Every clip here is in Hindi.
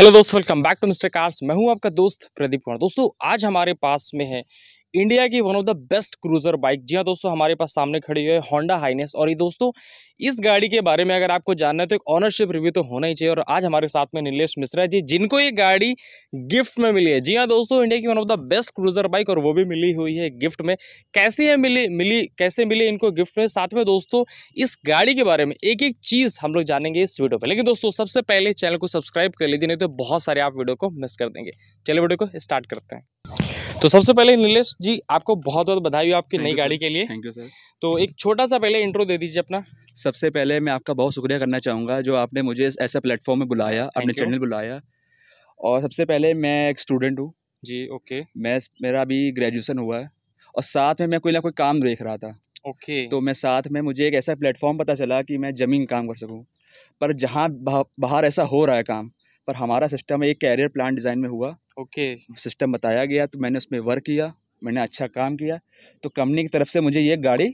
हेलो दोस्तों welcome back to Mister Cars मैं हूं आपका दोस्त प्रदीप कुमार दोस्तों आज हमारे पास में है इंडिया की one of the best cruiser bike जी हाँ दोस्तों हमारे पास सामने खड़ी है होंडा हाइनेस और ये दोस्तों इस गाड़ी के बारे में अगर आपको जानना है तो एक ऑनरशिप रिव्यू तो होना ही चाहिए और आज हमारे साथ में नीलेश मिश्रा जी जिनको ये गाड़ी गिफ्ट में मिली है जी हाँ दोस्तों इंडिया की one of the best cruiser bike और वो भी मिली हुई है गिफ्ट में कैसी है मिली मिली कैसे मिली इनको गिफ्ट में साथ में दोस्तों इस गाड़ी के बारे में एक एक चीज़ हम लोग जानेंगे इस वीडियो पर लेकिन दोस्तों सबसे पहले चैनल को सब्सक्राइब कर लीजिए नहीं तो बहुत सारे आप वीडियो को मिस कर देंगे चलिए वीडियो को स्टार्ट करते हैं तो सबसे पहले नीलेष जी आपको बहुत बहुत बधाई आपकी नई गाड़ी के लिए थैंक यू सर तो एक छोटा सा पहले इंट्रो दे दीजिए अपना सबसे पहले मैं आपका बहुत शुक्रिया करना चाहूँगा जो आपने मुझे ऐसे प्लेटफॉर्म में बुलाया अपने चैनल बुलाया और सबसे पहले मैं एक स्टूडेंट हूँ जी ओके मैं मेरा अभी ग्रेजुएसन हुआ है और साथ में मैं कोई ना कोई काम देख रहा था ओके तो मैं साथ में मुझे एक ऐसा प्लेटफॉर्म पता चला कि मैं ज़मीन काम कर सकूँ पर जहाँ बाहर ऐसा हो रहा है काम पर हमारा सिस्टम एक कैरियर प्लान डिज़ाइन में हुआ ओके सिस्टम बताया गया तो मैंने उसमें वर्क किया मैंने अच्छा काम किया तो कंपनी की तरफ से मुझे ये गाड़ी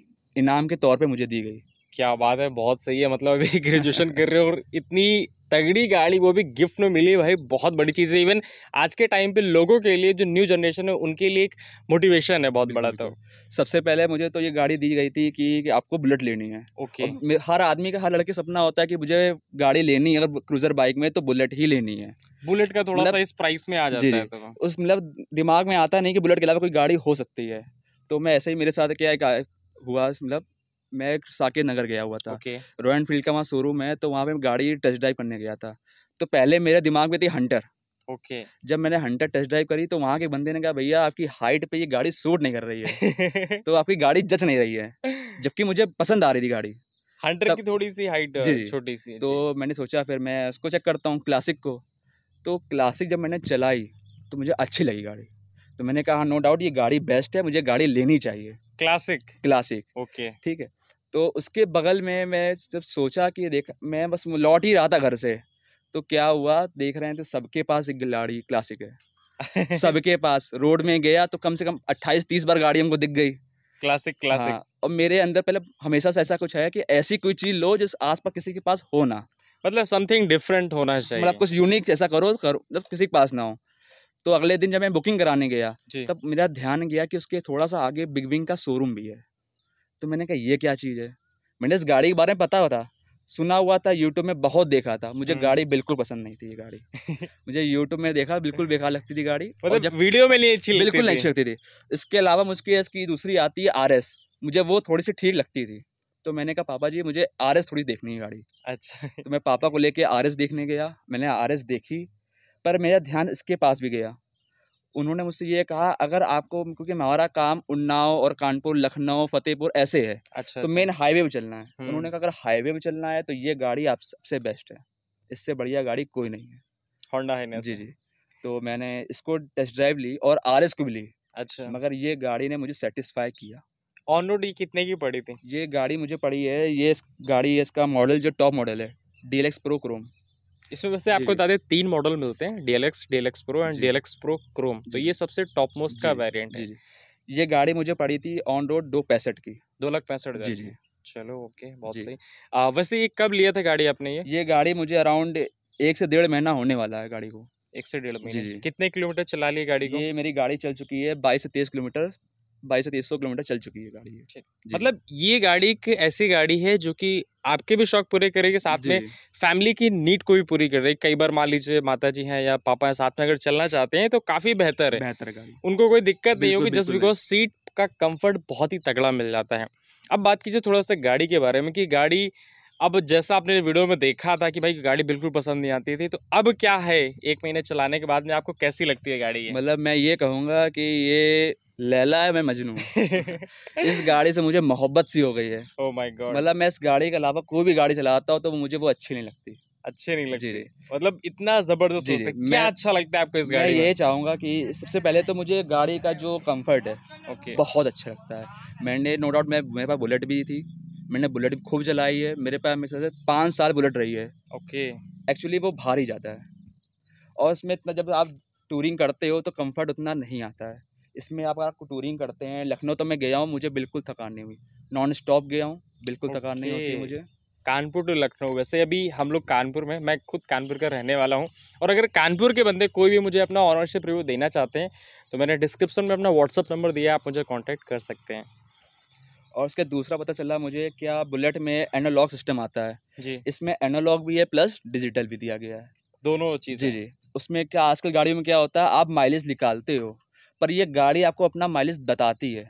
इनाम के तौर पे मुझे दी गई क्या बात है बहुत सही है मतलब अभी ग्रेजुएशन कर रहे हो और इतनी तगड़ी गाड़ी वो भी गिफ्ट में मिली भाई बहुत बड़ी चीज़ है इवन आज के टाइम पे लोगों के लिए जो न्यू जनरेशन है उनके लिए एक मोटिवेशन है बहुत बड़ा तो सबसे पहले मुझे तो ये गाड़ी दी गई थी कि, कि आपको बुलेट लेनी है ओके हर आदमी का हर लड़के सपना होता है कि मुझे गाड़ी लेनी है अगर क्रूज़र बाइक में तो बुलेट ही लेनी है बुलेट का थोड़ा सा मतलब इस प्राइस में आ जाता है तो। उस मतलब दिमाग में आता नहीं कि बुलेट के अलावा कोई गाड़ी हो सकती है तो मैं ऐसे ही मेरे साथ क्या हुआ मतलब मैं एक साकेत नगर गया हुआ था रॉयल एनफील्ड का वहाँ शोरूम है तो वहाँ पे गाड़ी टच ड्राइव करने गया था तो पहले मेरे दिमाग में थी हंटर ओके जब मैंने हंटर टच ड्राइव करी तो वहाँ के बंदे ने कहा भैया आपकी हाइट पे ये गाड़ी सूट नहीं कर रही है तो आपकी गाड़ी जच नहीं रही है जबकि मुझे पसंद आ रही थी गाड़ी हंटर की थोड़ी सी हाइट छोटी सी तो मैंने सोचा फिर मैं उसको चेक करता हूँ क्लासिक को तो क्लासिक जब मैंने चलाई तो मुझे अच्छी लगी गाड़ी तो मैंने कहा नो हाँ, डाउट ये गाड़ी बेस्ट है मुझे गाड़ी लेनी चाहिए क्लासिक क्लासिक ओके ठीक है तो उसके बगल में मैं जब सोचा कि देख मैं बस लौट ही रहा था घर से तो क्या हुआ देख रहे हैं तो सबके पास एक गाड़ी क्लासिक है सबके पास रोड में गया तो कम से कम अट्ठाईस तीस बार गाड़ी हमको दिख गई क्लासिक क्लासिक हाँ, और मेरे अंदर पहले हमेशा से ऐसा कुछ है कि ऐसी कोई चीज़ लो जिस आस पास किसी के पास हो ना मतलब समथिंग डिफरेंट होना चाहिए मतलब कुछ यूनिक ऐसा करो करो जब किसी के पास ना हो तो अगले दिन जब मैं बुकिंग कराने गया तब मेरा ध्यान गया कि उसके थोड़ा सा आगे बिग विंग का शोरूम भी है तो मैंने कहा ये क्या चीज़ है मैंने इस गाड़ी के बारे में पता था सुना हुआ था यूट्यूब में बहुत देखा था मुझे हम्म। गाड़ी बिल्कुल पसंद नहीं थी ये गाड़ी मुझे यूट्यूब में देखा बिल्कुल बेकार लगती थी गाड़ी मतलब जब वीडियो में नहीं अच्छी बिल्कुल नहीं अच्छी लगती थी इसके अलावा मुझकी इसकी दूसरी आती है आर मुझे वो थोड़ी सी ठीक लगती थी तो मैंने कहा पापा जी मुझे आर थोड़ी देखनी है गाड़ी अच्छा तो मैं पापा को लेके आर देखने गया मैंने आर देखी पर मेरा ध्यान इसके पास भी गया उन्होंने मुझसे ये कहा अगर आपको क्योंकि हमारा काम उन्नाव और कानपुर लखनऊ फतेहपुर ऐसे है अच्छा, तो अच्छा। मेन हाईवे पर चलना है हम्म। उन्होंने कहा अगर हाईवे पर चलना है तो ये गाड़ी आप सबसे बेस्ट है इससे बढ़िया गाड़ी कोई नहीं है होंडा है जी जी तो मैंने इसको टेस्ट ड्राइव ली और आर एस को भी ली अच्छा मगर ये गाड़ी ने मुझे सेटिस्फाई किया ऑन रोड ये कितने की पड़ी थी ये गाड़ी मुझे पड़ी है ये गाड़ी है इसका मॉडल जो टॉप मॉडल है डीलेक्स प्रो क्रोम इसमें वैसे आपको बता दें तीन मॉडल मिलते हैं DLX X pro and X pro chrome तो ये सबसे टॉप मोस्ट का वेरियंट है ये गाड़ी मुझे पड़ी थी ऑन रोड दो पैंसठ की दो लाख पैंसठ जी जी चलो ओके बहुत सही आ, वैसे ये कब लिया था गाड़ी आपने ये ये गाड़ी मुझे अराउंड एक से डेढ़ महीना होने वाला है गाड़ी को एक से डेढ़ महीने कितने किलोमीटर चला लिए गाड़ी को ये मेरी गाड़ी चल चुकी है बाईस से तेईस किलोमीटर बाईस तीस सौ किलोमीटर चल चुकी है गाड़ी है मतलब ये गाड़ी एक ऐसी गाड़ी है जो कि आपके भी शौक पूरे करेगी साथ में फैमिली की नीड को भी पूरी कर रही कई बार मान लीजिए माता जी हैं या पापा हैं साथ में अगर चलना चाहते हैं तो काफ़ी बेहतर है बेहतर गाड़ी उनको कोई दिक्कत नहीं होगी जस्ट बिकॉज सीट का कम्फर्ट बहुत ही तगड़ा मिल जाता है अब बात कीजिए थोड़ा सा गाड़ी के बारे में कि गाड़ी अब जैसा आपने वीडियो में देखा था कि भाई गाड़ी बिल्कुल पसंद नहीं आती थी तो अब क्या है एक महीने चलाने के बाद में आपको कैसी लगती है गाड़ी मतलब मैं ये कहूँगा कि ये लैला है मैं मजनू इस गाड़ी से मुझे मोहब्बत सी हो गई है गॉड oh मतलब मैं इस गाड़ी के अलावा कोई भी गाड़ी चलाता हूँ तो मुझे वो अच्छी नहीं लगती अच्छे नहीं लगती जी मतलब इतना जबरदस्त जी मैं, अच्छा लगता है आपको इस गाड़ी मैं ये चाहूँगा कि सबसे पहले तो मुझे गाड़ी का जो कम्फर्ट है ओके बहुत अच्छा लगता है मैंने नो डाउट मैं मेरे पास बुलेट भी थी मैंने बुलेट भी खूब चलाई है मेरे पास मेरे से पाँच साल बुलेट रही है ओके एक्चुअली वो भारी जाता है और उसमें इतना जब आप टूरिंग करते हो तो कंफर्ट उतना नहीं आता है इसमें आप आपको टूरिंग करते हैं लखनऊ तो मैं गया हूँ मुझे बिल्कुल थकान नहीं हुई नॉन स्टॉप गया हूँ बिल्कुल okay. थकान नहीं होती मुझे कानपुर टू लखनऊ वैसे अभी हम लोग कानपुर में मैं खुद कानपुर का रहने वाला हूँ और अगर कानपुर के बंदे कोई भी मुझे अपना ऑनरशिप रिव्यू देना चाहते हैं तो मैंने डिस्क्रिप्शन में अपना व्हाट्सअप नंबर दिया आप मुझे कॉन्टैक्ट कर सकते हैं और उसके दूसरा पता चला मुझे क्या बुलेट में एनालॉग सिस्टम आता है जी इसमें एनालॉग भी है प्लस डिजिटल भी दिया गया है दोनों चीज़ जी जी उसमें क्या आजकल गाड़ियों में क्या होता है आप माइलेज निकालते हो पर ये गाड़ी आपको अपना माइलेज बताती है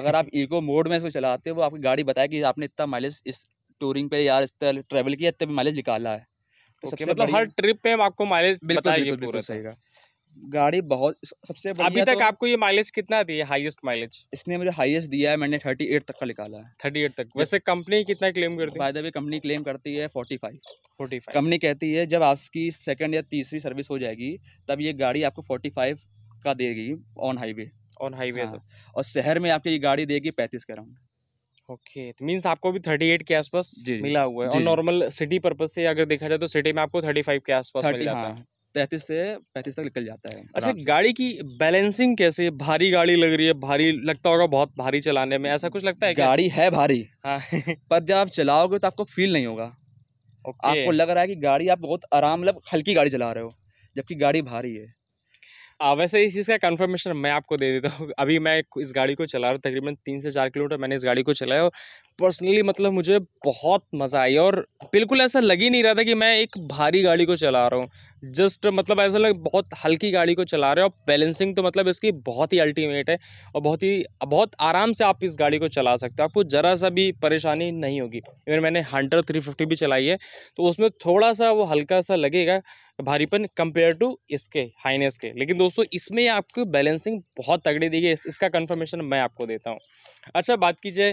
अगर आप इको मोड में इसको चलाते हो वो आपकी गाड़ी बताए कि आपने इतना माइलेज इस टूरिंग पे यार इस ट्रैवल किया इतना माइलेज निकाला है तो okay, मतलब हर ट्रिप पे आपको माइलेज बिल्कुल तो। सही गाड़ी बहुत सबसे अभी तक तो, आपको ये माइलेज कितना दिया हाईएस्ट माइलेज इसने मुझे हाईएस्ट दिया है मैंने थर्टी एट तक का निकाला है थर्टी एट तक वैसे कंपनी कितना क्लेम करती है फायदा भी कंपनी क्लेम करती है forty five forty five company कहती है जब आपकी सेकंड या तीसरी सर्विस हो जाएगी तब ये गाड़ी आपको फोर्टी फाइव का देगी ऑन हाईवे ऑन हाईवे हाँ, तो। और शहर में आपकी ये गाड़ी देगी पैंतीस का ओके तो मीन्स आपको भी थर्टी एट के आसपास मिला हुआ है और नॉर्मल सिटी पर्पज से अगर देखा जाए तो सिटी में आपको थर्टी फाइव के आसपास मिल जाता हाँ, है तैतीस से पैंतीस तक निकल जाता है अच्छा गाड़ी की बैलेंसिंग कैसे भारी गाड़ी लग रही है भारी लगता होगा बहुत भारी चलाने में ऐसा कुछ लगता है गाड़ी है भारी हाँ पर जब आप चलाओगे तो आपको फील नहीं होगा ओके। आपको लग रहा है कि गाड़ी आप बहुत आराम मतलब हल्की गाड़ी चला रहे हो जबकि गाड़ी भारी है आ, वैसे इस चीज़ का कन्फर्मेशन मैं आपको दे देता हूँ अभी मैं इस गाड़ी को चला रहा हूँ तकरीबन तीन से चार किलोमीटर मैंने इस गाड़ी को चलाया और पर्सनली मतलब मुझे बहुत मज़ा आई और बिल्कुल ऐसा लग ही नहीं रहा था कि मैं एक भारी गाड़ी को चला रहा हूँ जस्ट मतलब ऐसा लग बहुत हल्की गाड़ी को चला रहे हो बैलेंसिंग तो मतलब इसकी बहुत ही अल्टीमेट है और बहुत ही बहुत आराम से आप इस गाड़ी को चला सकते हो आपको ज़रा सा भी परेशानी नहीं होगी इवन मैंने हंड्रेड थ्री फिफ्टी भी चलाई है तो उसमें थोड़ा सा वो हल्का सा लगेगा भारीपन कंपेयर टू इसके हाइनेस के लेकिन दोस्तों इसमें आपको बैलेंसिंग बहुत तगड़ी दी गई इसका कन्फर्मेशन मैं आपको देता हूँ अच्छा बात कीजिए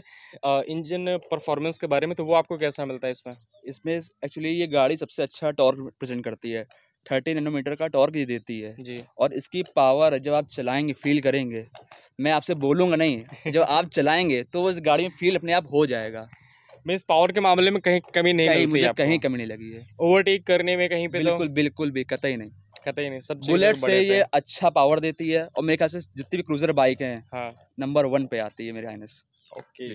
इंजन परफॉर्मेंस के बारे में तो वो आपको कैसा मिलता है इसमें इसमें एक्चुअली ये गाड़ी सबसे अच्छा टॉर्क प्रेजेंट करती है थर्टी नैनोमीटर का टॉर्क दे देती है जी और इसकी पावर जब आप चलाएंगे फील करेंगे मैं आपसे बोलूँगा नहीं जब आप चलाएंगे तो इस गाड़ी में फील अपने आप हो जाएगा मैं इस पावर के मामले में कहीं कमी नहीं कहीं मुझे कहीं कमी नहीं लगी है ओवरटेक करने में कहीं पे तो- बिल्कुल बिल्कुल भी कतई नहीं कतई नहीं सब बुलेट से ये अच्छा पावर देती है और मेरे ख्याल से जितनी भी क्रूजर बाइक हैं नंबर हाँ। वन पे आती है मेरे हाइनेस ओके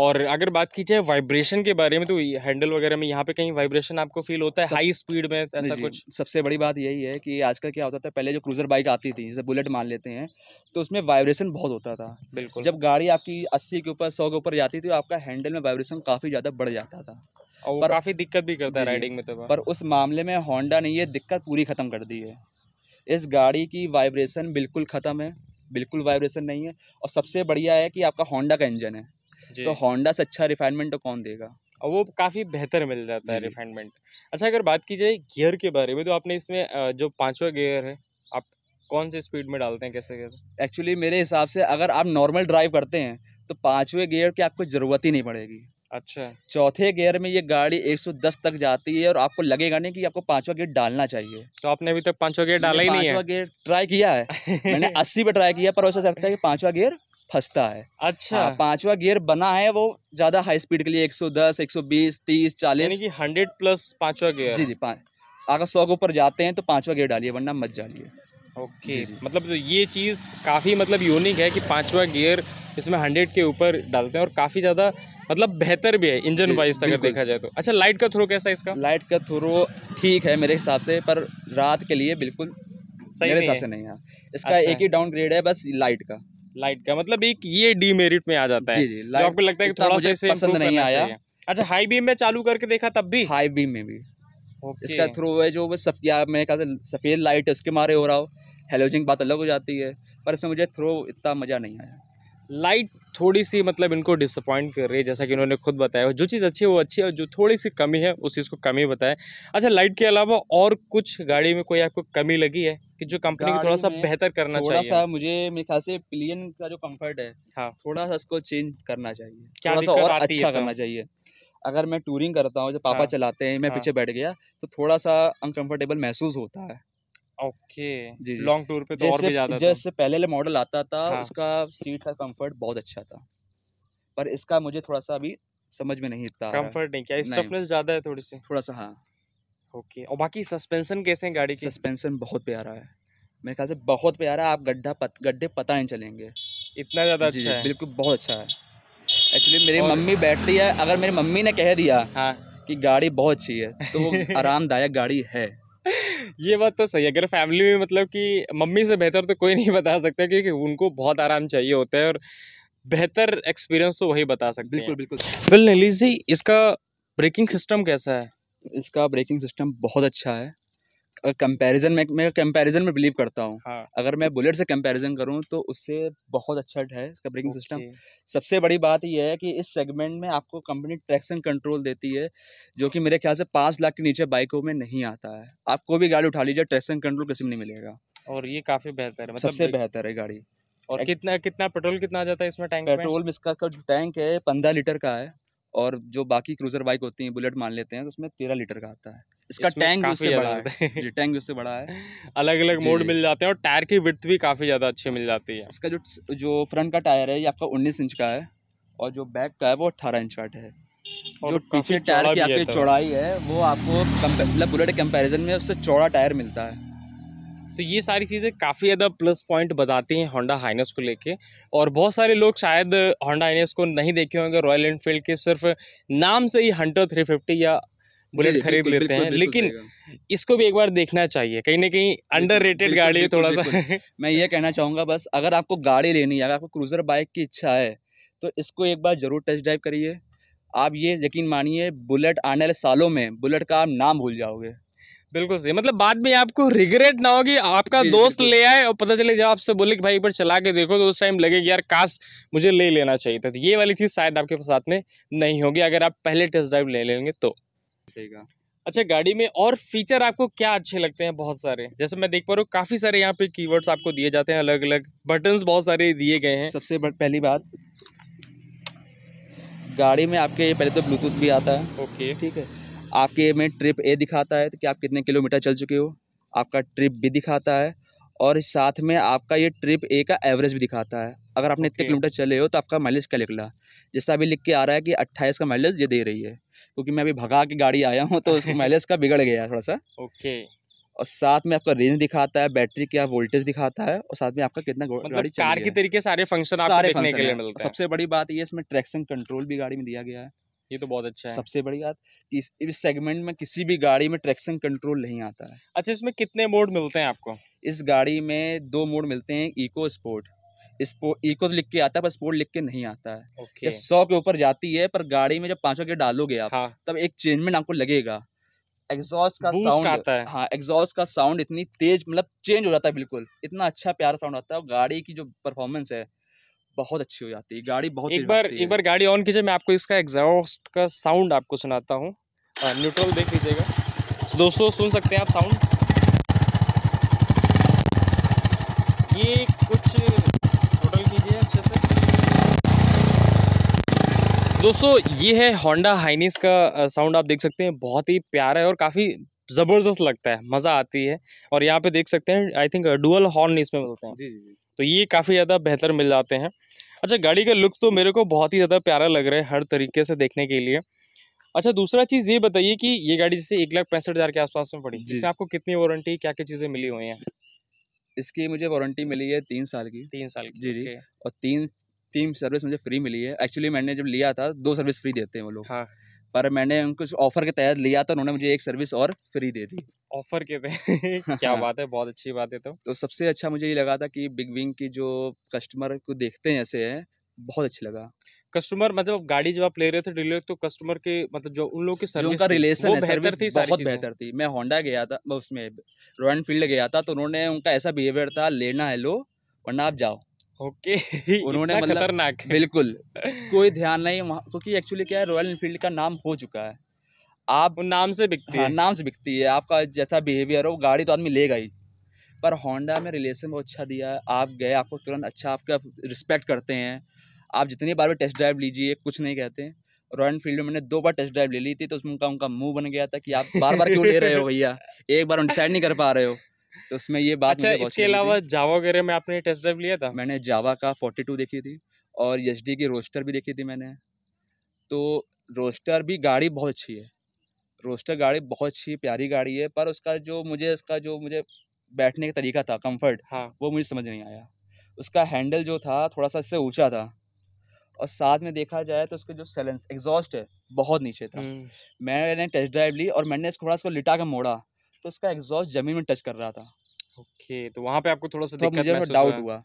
और अगर बात की जाए वाइब्रेशन के बारे में तो हैंडल वगैरह में यहाँ पे कहीं वाइब्रेशन आपको फील होता है हाई स्पीड में ऐसा कुछ सबसे बड़ी बात यही है कि आजकल क्या होता था पहले जो क्रूज़र बाइक आती थी जैसे बुलेट मान लेते हैं तो उसमें वाइब्रेशन बहुत होता था बिल्कुल जब गाड़ी आपकी अस्सी के ऊपर सौ के ऊपर जाती थी तो आपका हैंडल में वाइब्रेशन काफ़ी ज़्यादा बढ़ जाता था और पर काफ़ी दिक्कत भी करता है राइडिंग में तो पर उस मामले में होंडा ने ये दिक्कत पूरी ख़त्म कर दी है इस गाड़ी की वाइब्रेशन बिल्कुल ख़त्म है बिल्कुल वाइब्रेशन नहीं है और सबसे बढ़िया है कि आपका होंडा का इंजन है तो होंडा से अच्छा रिफाइनमेंट तो कौन देगा और वो काफ़ी बेहतर मिल जाता है रिफाइनमेंट अच्छा अगर बात की जाए गियर के बारे में तो आपने इसमें जो पाँचवा गियर है आप कौन से स्पीड में डालते हैं कैसे कैसे एक्चुअली मेरे हिसाब से अगर आप नॉर्मल ड्राइव करते हैं तो पाँचवें गियर की आपको ज़रूरत ही नहीं पड़ेगी अच्छा चौथे गियर में ये गाड़ी 110 तक जाती है और आपको लगेगा नहीं कि आपको पांचवा गियर डालना चाहिए तो आपने अभी तक पांचवा गियर डाला ही नहीं है पांचवा गियर ट्राई किया है मैंने 80 पे ट्राई किया पर ऐसा लगता है कि पांचवा गियर फंसता है अच्छा हाँ, पांचवा गियर बना है वो ज्यादा हाई स्पीड के लिए 110 120 30 40 तीस कि 100 प्लस पांचवा गियर जी जी पाँच अगर सौ के ऊपर जाते हैं तो पांचवा गियर डालिए वरना मत डालिए ओके जी जी। मतलब तो ये चीज़ काफ़ी मतलब यूनिक है कि पांचवा गियर इसमें हंड्रेड के ऊपर डालते हैं और काफ़ी ज़्यादा मतलब बेहतर भी है इंजन वाइज अगर देखा जाए तो अच्छा लाइट का थ्रो कैसा है इसका लाइट का थ्रो ठीक है मेरे हिसाब से पर रात के लिए बिल्कुल सही मेरे हिसाब से नहीं है इसका अच्छा। एक ही डाउनग्रेड है बस लाइट का लाइट का मतलब एक ये डीमेरिट में आ जाता है जी, जी, जो आपको लगता है कि थोड़ा सा पसंद नहीं आया अच्छा हाई बीम में चालू करके देखा तब भी हाई बीम में भी okay. इसका थ्रू है जो सफिया में सफ़ेद लाइट उसके मारे हो रहा हो हेलोजिंग बात अलग हो जाती है पर इसमें मुझे थ्रो इतना मज़ा नहीं आया लाइट थोड़ी सी मतलब इनको डिसअपॉइंट कर रही है जैसा कि इन्होंने खुद बताया जो चीज़ अच्छी है वो अच्छी है और जो थोड़ी सी कमी है उस चीज़ को कमी बताया अच्छा लाइट के अलावा और कुछ गाड़ी में कोई आपको कमी लगी है कि जो कंपनी को थोड़ा सा बेहतर करना थोड़ा चाहिए सा मुझे मेरे ख्याल से प्लियन का जो कम्फर्ट है हाँ थोड़ा सा इसको चेंज करना चाहिए क्या थोड़ा सा और अच्छा करना चाहिए अगर मैं टूरिंग करता हूँ जब पापा हाँ। चलाते हैं मैं पीछे हाँ। बैठ गया तो थोड़ा सा अनकम्फर्टेबल महसूस होता है ओके जी लॉन्ग टूर पे तो और भी ज्यादा जैसे पहले वाले मॉडल आता था हाँ। उसका सीट का कंफर्ट बहुत अच्छा था पर इसका मुझे थोड़ा सा अभी समझ में नहीं आता कंफर्ट नहीं क्या स्टफनेस ज्यादा है थोड़ी सी थोड़ा सा हाँ ओके और बाकी सस्पेंशन कैसे हैं गाड़ी की सस्पेंशन बहुत प्यारा है मेरे ख्याल से बहुत प्यारा आप गड्ढा पत, गड्ढे पता नहीं चलेंगे इतना ज़्यादा अच्छा है बिल्कुल बहुत अच्छा है एक्चुअली मेरी मम्मी बैठती है अगर मेरी मम्मी ने कह दिया हाँ। कि गाड़ी बहुत अच्छी है तो आरामदायक गाड़ी है ये बात तो सही है अगर फैमिली में मतलब कि मम्मी से बेहतर तो कोई नहीं बता सकता क्योंकि उनको बहुत आराम चाहिए होता है और बेहतर एक्सपीरियंस तो वही बता सकते बिल्कुल बिल्कुल बिल नीलीश जी इसका ब्रेकिंग सिस्टम कैसा है इसका ब्रेकिंग सिस्टम बहुत अच्छा है कंपैरिजन में मैं कंपैरिजन में बिलीव करता हूँ हाँ। अगर मैं बुलेट से कंपैरिजन करूँ तो उससे बहुत अच्छा है इसका ब्रेकिंग सिस्टम सबसे बड़ी बात यह है कि इस सेगमेंट में आपको कंपनी ट्रैक्शन कंट्रोल देती है जो कि मेरे ख्याल से पाँच लाख के नीचे बाइकों में नहीं आता है आप कोई भी गाड़ी उठा लीजिए ट्रैक्शन कंट्रोल किसी में नहीं मिलेगा और ये काफ़ी बेहतर है मतलब सबसे बेहतर है गाड़ी और कितना कितना पेट्रोल कितना आ जाता है इसमें टैंक पेट्रोल में इसका जो टैंक है पंद्रह लीटर का है और जो बाकी क्रूज़र बाइक होती हैं बुलेट मान लेते हैं तो उसमें तेरह लीटर का आता है इसका टैंक भी उससे बड़ा है ये टैंक उससे बड़ा है अलग अलग मोड मिल जाते हैं और टायर की विथ भी काफ़ी ज़्यादा अच्छी मिल जाती है इसका जो जो फ्रंट का टायर है ये आपका उन्नीस इंच का है और जो बैक का है वो अट्ठारह इंच का है जो पीछे टायर की आपकी तो। चौड़ाई है वो आपको मतलब बुलेट कंपेरिजन में उससे चौड़ा टायर मिलता है तो ये सारी चीज़ें काफ़ी ज़्यादा प्लस पॉइंट बताती हैं होंडा हाइनस को लेके और बहुत सारे लोग शायद होंडा हाइनस को नहीं देखे होंगे रॉयल इनफील्ड के सिर्फ नाम से ही हंटर 350 या बुलेट खरीद लेते हैं लेकिन इसको भी एक बार देखना चाहिए कहीं ना कहीं अंडर रेटेड गाड़ी है थोड़ा सा मैं ये कहना चाहूँगा बस अगर आपको गाड़ी लेनी है अगर आपको क्रूज़र बाइक की इच्छा है तो इसको एक बार ज़रूर टेस्ट ड्राइव करिए आप ये यकीन मानिए बुलेट आने वाले सालों में बुलेट का आप नाम भूल जाओगे बिल्कुल सही मतलब बाद में आपको रिग्रेट ना होगी आपका दोस्त ले आए और पता चले जब आपसे बोले कि भाई एक बार चला के देखो तो उस टाइम लगेगी यार काश मुझे ले लेना चाहिए था तो ये वाली चीज़ शायद आपके साथ में नहीं होगी अगर आप पहले टेस्ट ड्राइव ले लेंगे तो सही कहा अच्छा गाड़ी में और फीचर आपको क्या अच्छे लगते हैं बहुत सारे जैसे मैं देख पा रहा हूँ काफ़ी सारे यहाँ पे कीवर्ड्स आपको दिए जाते हैं अलग अलग बटन्स बहुत सारे दिए गए हैं सबसे पहली बात गाड़ी में आपके ये पहले तो ब्लूटूथ भी आता है ओके ठीक है आपके में ट्रिप ए दिखाता है तो कि आप कितने किलोमीटर चल चुके हो आपका ट्रिप भी दिखाता है और साथ में आपका ये ट्रिप ए का एवरेज भी दिखाता है अगर आपने इतने किलोमीटर चले हो तो आपका माइलेज क्या निकला जैसा अभी लिख के आ रहा है कि अट्ठाईस का माइलेज ये दे रही है क्योंकि मैं अभी भगा के गाड़ी आया हूँ तो उसको माइलेज का बिगड़ गया थोड़ा सा ओके और साथ में आपका रेंज दिखाता है बैटरी क्या वोल्टेज दिखाता है और साथ में आपका कितना मतलब गाड़ी चार की तरीके सारे फंक्शन सारे के लिए मिलते हैं सबसे बड़ी बात ये इसमें ट्रैक्शन कंट्रोल भी गाड़ी में दिया गया है ये तो बहुत अच्छा है सबसे बड़ी बात इस, इस सेगमेंट में किसी भी गाड़ी में ट्रैक्शन कंट्रोल नहीं आता है अच्छा इसमें कितने मोड मिलते हैं आपको इस गाड़ी में दो मोड मिलते हैं इको स्पोर्ट स्पोर्ट इको लिख के आता है पर स्पोर्ट लिख के नहीं आता है okay. जब सौ के ऊपर जाती है पर गाड़ी में जब पाँचों के डालोगे आप हाँ. तब एक चेंजमेंट आपको लगेगा एग्जॉस्ट का साउंड आता है हाँ एग्जॉस्ट का साउंड इतनी तेज मतलब चेंज हो जाता है बिल्कुल इतना अच्छा प्यारा साउंड आता है गाड़ी की जो परफॉर्मेंस है बहुत अच्छी हो जाती है गाड़ी बहुत एक बार एक बार गाड़ी ऑन कीजिए मैं आपको इसका एग्जॉस्ट का साउंड आपको सुनाता हूँ न्यूट्रल देख लीजिएगा दोस्तों सुन सकते हैं आप साउंड ये दोस्तों ये है होंडा हाइनिस का साउंड आप देख सकते हैं बहुत ही प्यारा है और काफ़ी ज़बरदस्त लगता है मज़ा आती है और यहाँ पे देख सकते हैं आई थिंक डुअल हॉर्न इसमें मिलते हैं जी जी तो ये काफ़ी ज़्यादा बेहतर मिल जाते हैं अच्छा गाड़ी का लुक तो मेरे को बहुत ही ज़्यादा प्यारा लग रहा है हर तरीके से देखने के लिए अच्छा दूसरा चीज़ ये बताइए कि ये गाड़ी जैसे एक लाख पैंसठ हज़ार के आसपास में पड़ी जिसमें आपको कितनी वारंटी क्या क्या चीज़ें मिली हुई हैं इसकी मुझे वारंटी मिली है तीन साल की तीन साल की जी जी और तीन तीन सर्विस मुझे फ्री मिली है एक्चुअली मैंने जब लिया था दो सर्विस फ्री देते हैं वो लोग हाँ पर मैंने उनको ऑफर के तहत लिया था उन्होंने मुझे एक सर्विस और फ्री दे दी ऑफर के तहत क्या बात है बहुत अच्छी बात है तो तो सबसे अच्छा मुझे ये लगा था कि बिग विंग की जो कस्टमर को देखते हैं ऐसे है बहुत अच्छा लगा कस्टमर मतलब गाड़ी जब आप ले रहे थे डीलर तो कस्टमर के मतलब जो उन लोगों की सर्विस का रिलेशन है सर्विस थी बहुत बेहतर थी मैं होंडा गया था उसमें रॉयल फील्ड गया था तो उन्होंने उनका ऐसा बिहेवियर था लेना है लो वरना आप जाओ ओके उन्होंने मतलब खतरनाक बिल्कुल कोई ध्यान नहीं क्योंकि एक्चुअली क्या है रॉयल इनफील्ड का नाम हो चुका है आप नाम से बिकती हाँ, है नाम से बिकती है आपका जैसा बिहेवियर हो गाड़ी तो आदमी लेगा ही पर होंडा में रिलेशन बहुत अच्छा दिया आप गए आपको तुरंत अच्छा आपका रिस्पेक्ट करते हैं आप जितनी बार भी टेस्ट ड्राइव लीजिए कुछ नहीं कहते रॉयल फील्ड में मैंने दो बार टेस्ट ड्राइव ले ली थी तो उसमें उनका उनका मुंह बन गया था कि आप बार बार क्यों ले रहे हो भैया एक बार डिसाइड नहीं कर पा रहे हो तो उसमें ये बात अच्छा इसके अलावा जावा वगैरह में आपने टेस्ट ड्राइव लिया था मैंने जावा का फोर्टी टू देखी थी और एच की रोस्टर भी देखी थी मैंने तो रोस्टर भी गाड़ी बहुत अच्छी है रोस्टर गाड़ी बहुत अच्छी प्यारी गाड़ी है पर उसका जो मुझे उसका जो मुझे बैठने का तरीका था कम्फर्ट हाँ वो मुझे समझ नहीं आया उसका हैंडल जो था थोड़ा सा इससे ऊँचा था और साथ में देखा जाए तो उसका जो सैलेंस एग्जॉस्ट है बहुत नीचे था हम्म। मैंने टेस्ट ड्राइव ली और मैंने इसको थोड़ा इसको लिटा कर मोड़ा तो उसका एग्जॉस्ट ज़मीन में टच कर रहा था ओके तो वहाँ पे आपको थोड़ा सा तो मुझे डाउट हुआ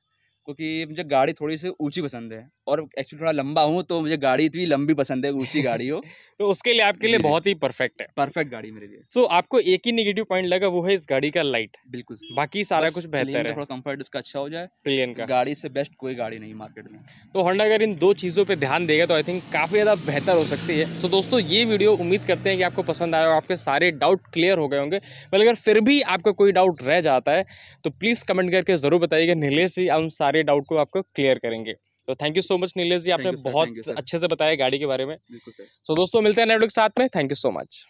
क्योंकि मुझे गाड़ी थोड़ी सी ऊँची पसंद है और एक्चुअली थोड़ा लंबा हूँ तो मुझे गाड़ी इतनी लंबी पसंद है ऊंची गाड़ी हो तो उसके लिए आपके लिए बहुत ही परफेक्ट है परफेक्ट गाड़ी मेरे लिए सो so, आपको एक ही निगेटिव पॉइंट लगा वो है इस गाड़ी का लाइट बिल्कुल बाकी सारा कुछ बेहतर है थोड़ा कम्फर्ट इसका अच्छा हो जाए प्लेन का गाड़ी से बेस्ट कोई गाड़ी नहीं मार्केट में तो होंडा अगर इन दो चीज़ों पर ध्यान देगा तो आई थिंक काफ़ी ज़्यादा बेहतर हो सकती है तो दोस्तों ये वीडियो उम्मीद करते हैं कि आपको पसंद आया और आपके सारे डाउट क्लियर हो गए होंगे बल अगर फिर भी आपका कोई डाउट रह जाता है तो प्लीज़ कमेंट करके ज़रूर बताइएगा नीलेष जी हम सारे डाउट को आपको क्लियर करेंगे तो thank you so much Nilesh ji आपने बहुत अच्छे से बताया गाड़ी के बारे में सो दोस्तों मिलते हैं नेटवर्क साथ में थैंक यू सो मच